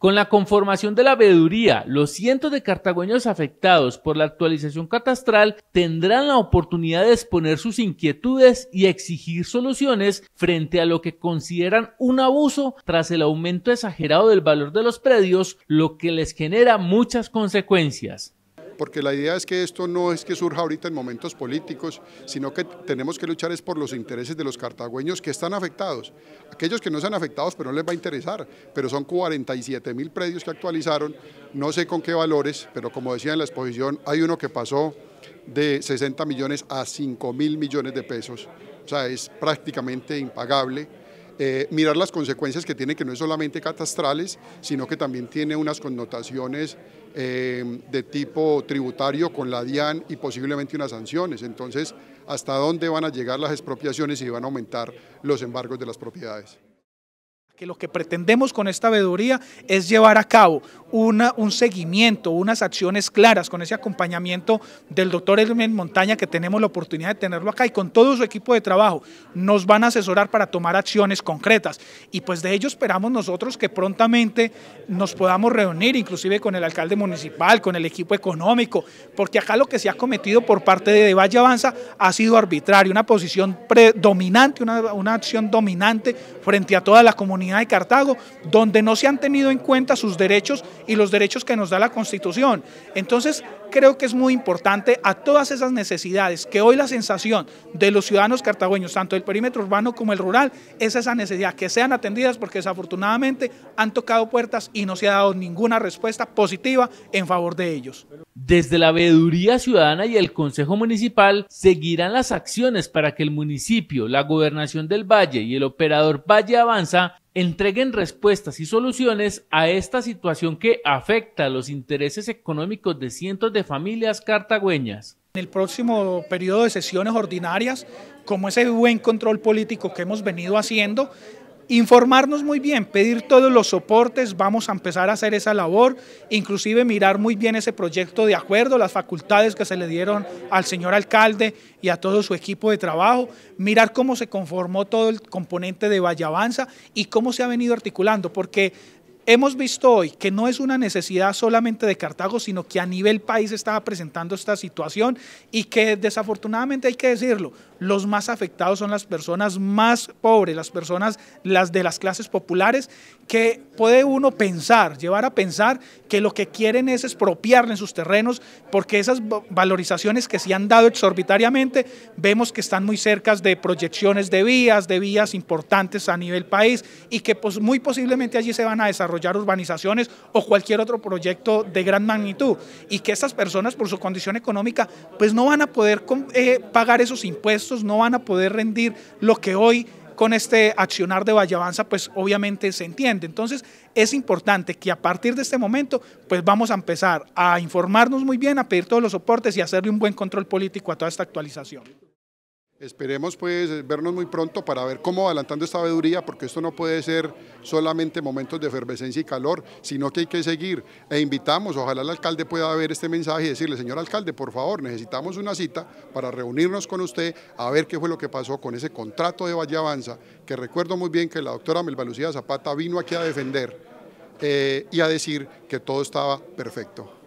Con la conformación de la veeduría, los cientos de cartagüeños afectados por la actualización catastral tendrán la oportunidad de exponer sus inquietudes y exigir soluciones frente a lo que consideran un abuso tras el aumento exagerado del valor de los predios, lo que les genera muchas consecuencias porque la idea es que esto no es que surja ahorita en momentos políticos, sino que tenemos que luchar es por los intereses de los cartagüeños que están afectados, aquellos que no sean afectados pero pues no les va a interesar, pero son 47 mil predios que actualizaron, no sé con qué valores, pero como decía en la exposición, hay uno que pasó de 60 millones a 5 mil millones de pesos, o sea, es prácticamente impagable eh, mirar las consecuencias que tiene, que no es solamente catastrales, sino que también tiene unas connotaciones eh, de tipo tributario con la DIAN y posiblemente unas sanciones. Entonces, ¿hasta dónde van a llegar las expropiaciones y van a aumentar los embargos de las propiedades? que lo que pretendemos con esta veeduría es llevar a cabo una, un seguimiento, unas acciones claras con ese acompañamiento del doctor Edwin Montaña, que tenemos la oportunidad de tenerlo acá y con todo su equipo de trabajo. Nos van a asesorar para tomar acciones concretas y pues de ello esperamos nosotros que prontamente nos podamos reunir, inclusive con el alcalde municipal, con el equipo económico, porque acá lo que se ha cometido por parte de Valle Avanza ha sido arbitrario, una posición predominante, una acción dominante frente a toda la comunidad de Cartago, donde no se han tenido en cuenta sus derechos y los derechos que nos da la Constitución. Entonces, creo que es muy importante a todas esas necesidades, que hoy la sensación de los ciudadanos cartagüeños, tanto del perímetro urbano como el rural, es esa necesidad, que sean atendidas porque desafortunadamente han tocado puertas y no se ha dado ninguna respuesta positiva en favor de ellos. Desde la veeduría ciudadana y el Consejo Municipal seguirán las acciones para que el municipio, la gobernación del Valle y el operador Valle Avanza entreguen respuestas y soluciones a esta situación que afecta los intereses económicos de cientos de familias cartagüeñas. En el próximo periodo de sesiones ordinarias, como ese buen control político que hemos venido haciendo, informarnos muy bien, pedir todos los soportes, vamos a empezar a hacer esa labor, inclusive mirar muy bien ese proyecto de acuerdo, las facultades que se le dieron al señor alcalde y a todo su equipo de trabajo, mirar cómo se conformó todo el componente de Vallavanza y cómo se ha venido articulando, porque Hemos visto hoy que no es una necesidad solamente de Cartago, sino que a nivel país estaba presentando esta situación y que desafortunadamente hay que decirlo, los más afectados son las personas más pobres, las personas las de las clases populares, que puede uno pensar, llevar a pensar que lo que quieren es expropiarle en sus terrenos, porque esas valorizaciones que se han dado exorbitariamente, vemos que están muy cerca de proyecciones de vías, de vías importantes a nivel país y que pues, muy posiblemente allí se van a desarrollar desarrollar urbanizaciones o cualquier otro proyecto de gran magnitud y que estas personas por su condición económica pues no van a poder eh, pagar esos impuestos, no van a poder rendir lo que hoy con este accionar de Vallavanza, pues obviamente se entiende. Entonces, es importante que a partir de este momento, pues vamos a empezar a informarnos muy bien, a pedir todos los soportes y hacerle un buen control político a toda esta actualización. Esperemos pues vernos muy pronto para ver cómo adelantando esta veeduría, porque esto no puede ser solamente momentos de efervescencia y calor, sino que hay que seguir. E invitamos, ojalá el alcalde pueda ver este mensaje y decirle, señor alcalde, por favor, necesitamos una cita para reunirnos con usted a ver qué fue lo que pasó con ese contrato de Valle que recuerdo muy bien que la doctora Melvalucía Zapata vino aquí a defender eh, y a decir que todo estaba perfecto.